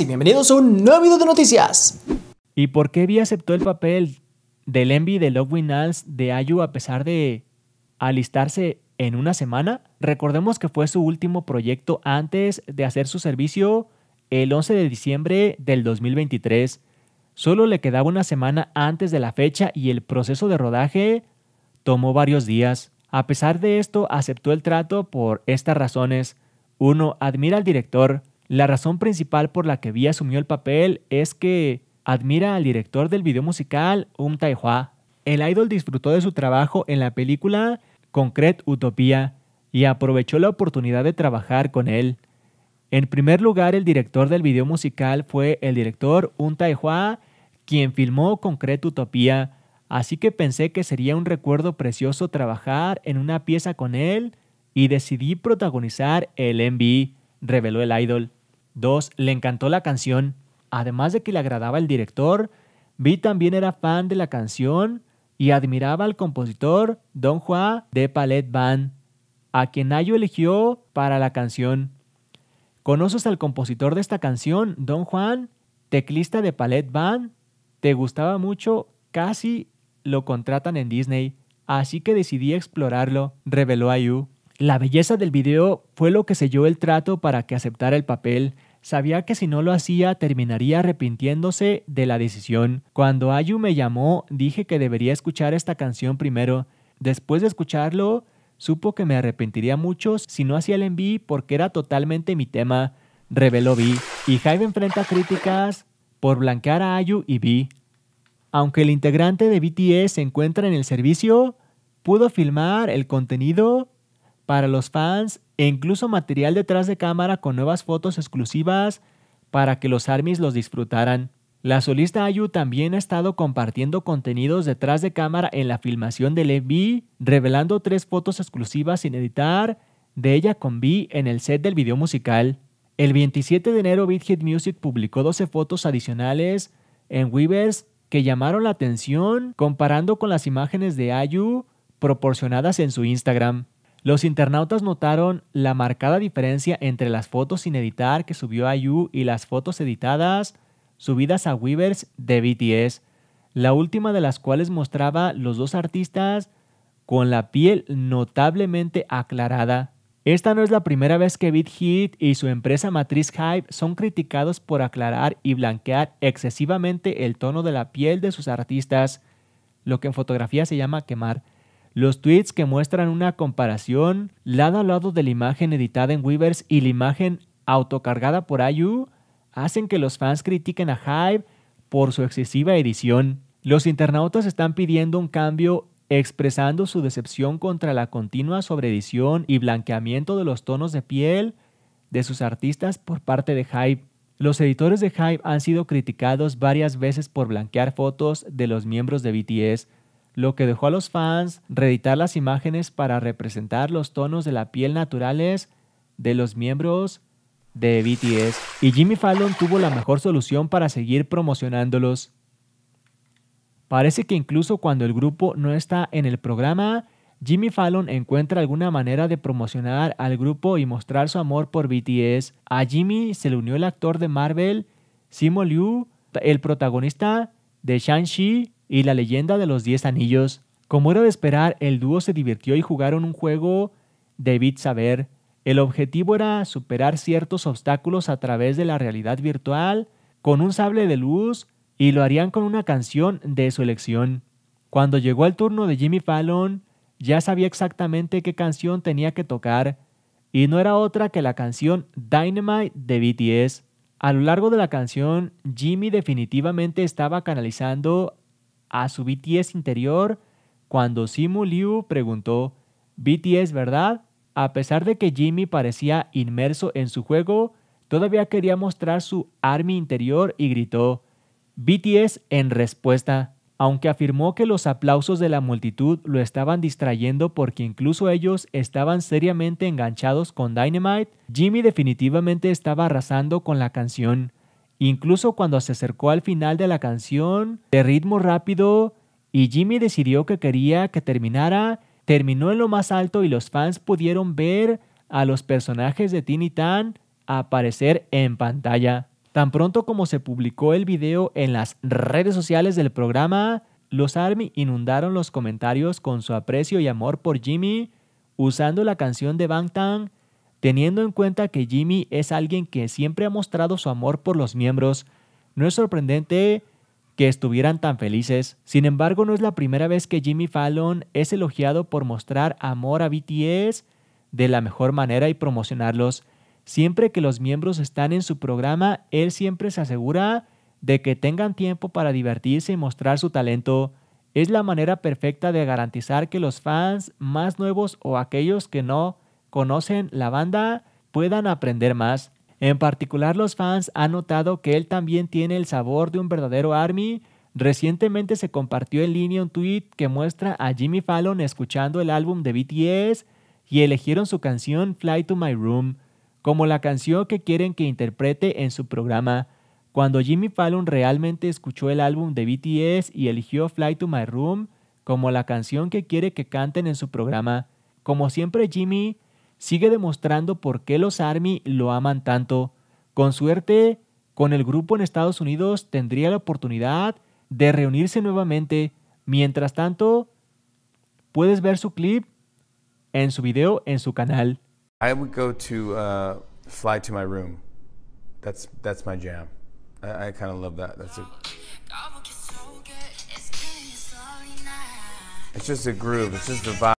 y bienvenidos a un nuevo video de noticias. ¿Y por qué Vi aceptó el papel del Envy de Love Winals de Ayu a pesar de alistarse en una semana? Recordemos que fue su último proyecto antes de hacer su servicio el 11 de diciembre del 2023. Solo le quedaba una semana antes de la fecha y el proceso de rodaje tomó varios días. A pesar de esto, aceptó el trato por estas razones. 1. Admira al director. La razón principal por la que Vi asumió el papel es que admira al director del video musical Um Tai El idol disfrutó de su trabajo en la película Concrete Utopía y aprovechó la oportunidad de trabajar con él. En primer lugar, el director del video musical fue el director Un Tai quien filmó Concrete Utopía, así que pensé que sería un recuerdo precioso trabajar en una pieza con él y decidí protagonizar el MV, reveló el idol. 2. le encantó la canción. Además de que le agradaba el director, Vi también era fan de la canción y admiraba al compositor Don Juan de Palette Band, a quien Ayo eligió para la canción. ¿Conoces al compositor de esta canción, Don Juan, teclista de Palette Band? ¿Te gustaba mucho? Casi lo contratan en Disney, así que decidí explorarlo, reveló Ayu. La belleza del video fue lo que selló el trato para que aceptara el papel. Sabía que si no lo hacía terminaría arrepintiéndose de la decisión. Cuando Ayu me llamó, dije que debería escuchar esta canción primero. Después de escucharlo, supo que me arrepentiría mucho si no hacía el envío porque era totalmente mi tema, reveló Vi. Y Jaime enfrenta críticas por blanquear a Ayu y Vi. Aunque el integrante de BTS se encuentra en el servicio, pudo filmar el contenido para los fans e incluso material detrás de cámara con nuevas fotos exclusivas para que los ARMYs los disfrutaran. La solista Ayu también ha estado compartiendo contenidos detrás de cámara en la filmación del MV, e revelando tres fotos exclusivas sin editar de ella con V en el set del video musical. El 27 de enero, Big Hit Music publicó 12 fotos adicionales en Weavers que llamaron la atención comparando con las imágenes de Ayu proporcionadas en su Instagram. Los internautas notaron la marcada diferencia entre las fotos sin editar que subió IU y las fotos editadas subidas a Weavers de BTS, la última de las cuales mostraba los dos artistas con la piel notablemente aclarada. Esta no es la primera vez que Beat y su empresa matriz Hype son criticados por aclarar y blanquear excesivamente el tono de la piel de sus artistas, lo que en fotografía se llama quemar. Los tweets que muestran una comparación lado a lado de la imagen editada en Weavers y la imagen autocargada por IU hacen que los fans critiquen a Hive por su excesiva edición. Los internautas están pidiendo un cambio expresando su decepción contra la continua sobreedición y blanqueamiento de los tonos de piel de sus artistas por parte de Hype. Los editores de Hype han sido criticados varias veces por blanquear fotos de los miembros de BTS, lo que dejó a los fans reeditar las imágenes para representar los tonos de la piel naturales de los miembros de BTS. Y Jimmy Fallon tuvo la mejor solución para seguir promocionándolos. Parece que incluso cuando el grupo no está en el programa, Jimmy Fallon encuentra alguna manera de promocionar al grupo y mostrar su amor por BTS. A Jimmy se le unió el actor de Marvel, Simo Liu, el protagonista de Shang-Chi y la leyenda de los 10 anillos, como era de esperar, el dúo se divirtió y jugaron un juego de bitsaber. saber. El objetivo era superar ciertos obstáculos a través de la realidad virtual con un sable de luz y lo harían con una canción de su elección. Cuando llegó el turno de Jimmy Fallon, ya sabía exactamente qué canción tenía que tocar, y no era otra que la canción Dynamite de BTS. A lo largo de la canción, Jimmy definitivamente estaba canalizando a su BTS interior cuando Simu Liu preguntó, BTS, ¿verdad? A pesar de que Jimmy parecía inmerso en su juego, todavía quería mostrar su army interior y gritó, BTS en respuesta, aunque afirmó que los aplausos de la multitud lo estaban distrayendo porque incluso ellos estaban seriamente enganchados con Dynamite, Jimmy definitivamente estaba arrasando con la canción. Incluso cuando se acercó al final de la canción, de ritmo rápido, y Jimmy decidió que quería que terminara, terminó en lo más alto y los fans pudieron ver a los personajes de Tiny Tan aparecer en pantalla. Tan pronto como se publicó el video en las redes sociales del programa, los ARMY inundaron los comentarios con su aprecio y amor por Jimmy, usando la canción de Bangtan Teniendo en cuenta que Jimmy es alguien que siempre ha mostrado su amor por los miembros, no es sorprendente que estuvieran tan felices. Sin embargo, no es la primera vez que Jimmy Fallon es elogiado por mostrar amor a BTS de la mejor manera y promocionarlos. Siempre que los miembros están en su programa, él siempre se asegura de que tengan tiempo para divertirse y mostrar su talento. Es la manera perfecta de garantizar que los fans más nuevos o aquellos que no conocen la banda puedan aprender más. En particular los fans han notado que él también tiene el sabor de un verdadero ARMY. Recientemente se compartió en línea un tweet que muestra a Jimmy Fallon escuchando el álbum de BTS y eligieron su canción Fly to My Room como la canción que quieren que interprete en su programa. Cuando Jimmy Fallon realmente escuchó el álbum de BTS y eligió Fly to My Room como la canción que quiere que canten en su programa. Como siempre Jimmy sigue demostrando por qué los Army lo aman tanto. Con suerte, con el grupo en Estados Unidos tendría la oportunidad de reunirse nuevamente. Mientras tanto, puedes ver su clip en su video en su canal. I would go to uh, fly to my room. That's my jam. kind of love that. That's it. It's just a groove. It's just a